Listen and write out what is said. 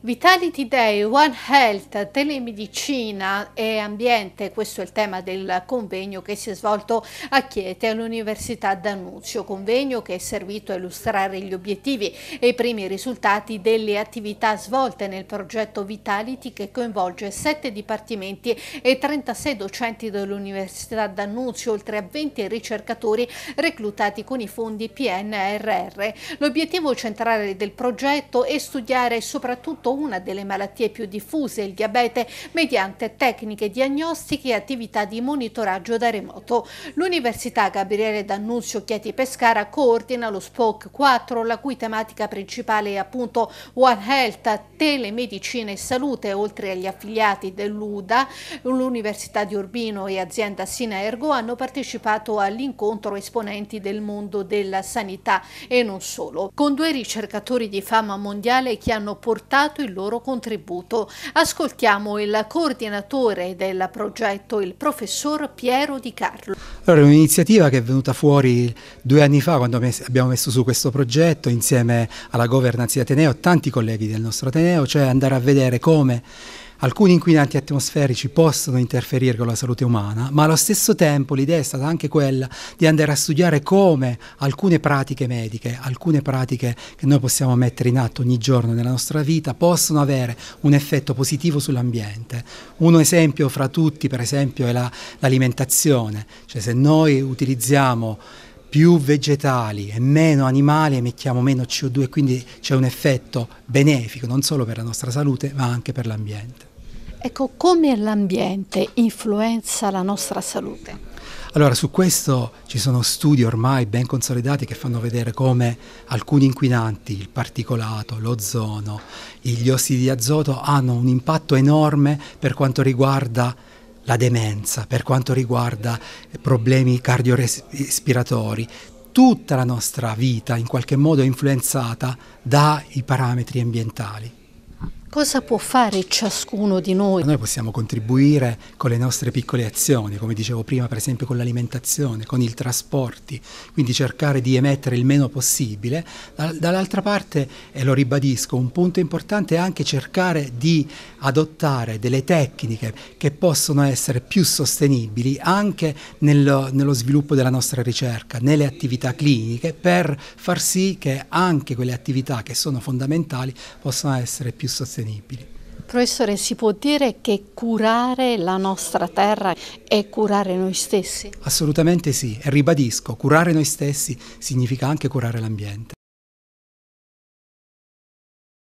Vitality Day, One Health, telemedicina e ambiente, questo è il tema del convegno che si è svolto a Chieti all'Università D'Annunzio, convegno che è servito a illustrare gli obiettivi e i primi risultati delle attività svolte nel progetto Vitality che coinvolge 7 dipartimenti e 36 docenti dell'Università D'Annunzio, oltre a 20 ricercatori reclutati con i fondi PNRR. L'obiettivo centrale del progetto è studiare soprattutto affrontato una delle malattie più diffuse, il diabete, mediante tecniche diagnostiche e attività di monitoraggio da remoto. L'Università Gabriele D'Annunzio Chieti Pescara coordina lo SPOC 4, la cui tematica principale è appunto One Health, telemedicina e salute, oltre agli affiliati dell'UDA, l'Università di Urbino e azienda Sinergo hanno partecipato all'incontro esponenti del mondo della sanità e non solo, con due ricercatori di fama mondiale che hanno portato dato il loro contributo. Ascoltiamo il coordinatore del progetto, il professor Piero Di Carlo. Allora, è un'iniziativa che è venuta fuori due anni fa quando abbiamo messo su questo progetto insieme alla governance di Ateneo, tanti colleghi del nostro Ateneo, cioè andare a vedere come Alcuni inquinanti atmosferici possono interferire con la salute umana, ma allo stesso tempo l'idea è stata anche quella di andare a studiare come alcune pratiche mediche, alcune pratiche che noi possiamo mettere in atto ogni giorno nella nostra vita, possono avere un effetto positivo sull'ambiente. Un esempio fra tutti, per esempio, è l'alimentazione, cioè se noi utilizziamo più vegetali e meno animali emettiamo meno CO2 e quindi c'è un effetto benefico non solo per la nostra salute ma anche per l'ambiente. Ecco, come l'ambiente influenza la nostra salute? Allora, su questo ci sono studi ormai ben consolidati che fanno vedere come alcuni inquinanti, il particolato, l'ozono, gli ossidi di azoto hanno un impatto enorme per quanto riguarda la demenza, per quanto riguarda problemi cardiorespiratori. Tutta la nostra vita in qualche modo è influenzata dai parametri ambientali. Cosa può fare ciascuno di noi? Noi possiamo contribuire con le nostre piccole azioni, come dicevo prima, per esempio con l'alimentazione, con i trasporti, quindi cercare di emettere il meno possibile. Dall'altra parte, e lo ribadisco, un punto importante è anche cercare di adottare delle tecniche che possono essere più sostenibili anche nello, nello sviluppo della nostra ricerca, nelle attività cliniche, per far sì che anche quelle attività che sono fondamentali possano essere più sostenibili sostenibili. Professore, si può dire che curare la nostra terra è curare noi stessi? Assolutamente sì, e ribadisco, curare noi stessi significa anche curare l'ambiente.